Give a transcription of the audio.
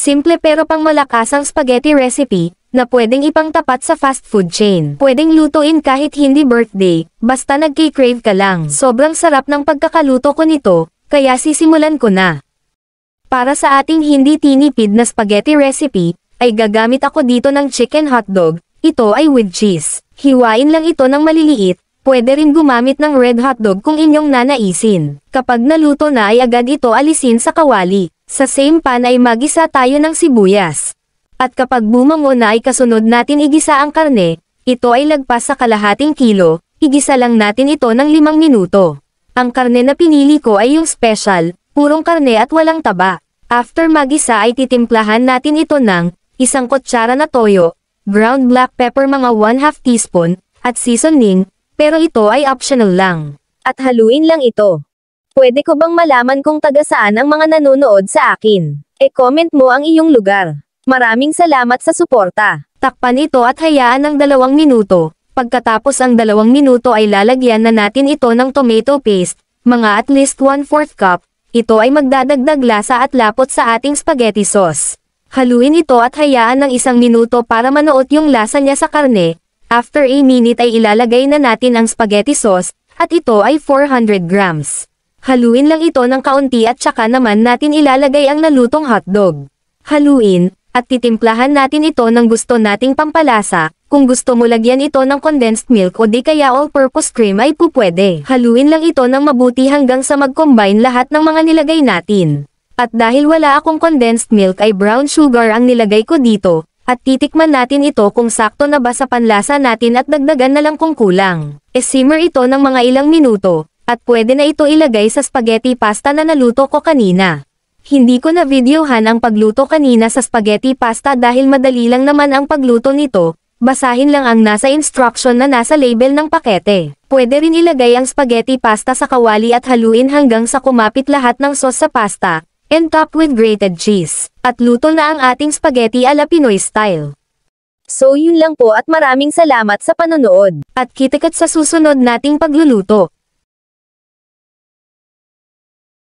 Simple pero pang malakas ang spaghetti recipe, na pwedeng ipangtapat sa fast food chain. Pwedeng lutuin kahit hindi birthday, basta nagki-crave ka lang. Sobrang sarap ng pagkakaluto ko nito, kaya sisimulan ko na. Para sa ating hindi tinipid na spaghetti recipe, ay gagamit ako dito ng chicken hotdog, ito ay with cheese. Hiwain lang ito ng maliliit, pwede rin gumamit ng red hotdog kung inyong nanaisin. Kapag naluto na ay agad ito alisin sa kawali. Sa same pan ay magisa tayo ng sibuyas. At kapag bumango na ay kasunod natin igisa ang karne, ito ay lagpas sa kalahating kilo, igisa lang natin ito ng limang minuto. Ang karne na pinili ko ay yung special, purong karne at walang taba. After magisa ay titimplahan natin ito ng isang kutsara na toyo, ground black pepper mga 1 2 teaspoon, at seasoning, pero ito ay optional lang. At haluin lang ito. Pwede ko bang malaman kung taga saan ang mga nanonood sa akin? E-comment mo ang iyong lugar. Maraming salamat sa suporta. Takpan ito at hayaan ng dalawang minuto. Pagkatapos ang dalawang minuto ay lalagyan na natin ito ng tomato paste, mga at least 1 4 cup. Ito ay magdadagdag lasa at lapot sa ating spaghetti sauce. Haluin ito at hayaan ng isang minuto para manuot yung lasa niya sa karne. After a minute ay ilalagay na natin ang spaghetti sauce, at ito ay 400 grams. Haluin lang ito ng kaunti at saka naman natin ilalagay ang nalutong hotdog. Haluin, at titimplahan natin ito ng gusto nating pampalasa. Kung gusto mo lagyan ito ng condensed milk o di kaya all-purpose cream ay pupwede. Haluin lang ito ng mabuti hanggang sa mag-combine lahat ng mga nilagay natin. At dahil wala akong condensed milk ay brown sugar ang nilagay ko dito, at titikman natin ito kung sakto na ba sa panlasa natin at dagdagan na lang kung kulang. E simmer ito ng mga ilang minuto, at pwede na ito ilagay sa spaghetti pasta na naluto ko kanina. Hindi ko na videohan ang pagluto kanina sa spaghetti pasta dahil madali lang naman ang pagluto nito, basahin lang ang nasa instruction na nasa label ng pakete. Pwede rin ilagay ang spaghetti pasta sa kawali at haluin hanggang sa kumapit lahat ng sauce sa pasta, and top with grated cheese. At luto na ang ating spaghetti ala Pinoy style. So yun lang po at maraming salamat sa panonood. At kitakat sa susunod nating pagluluto.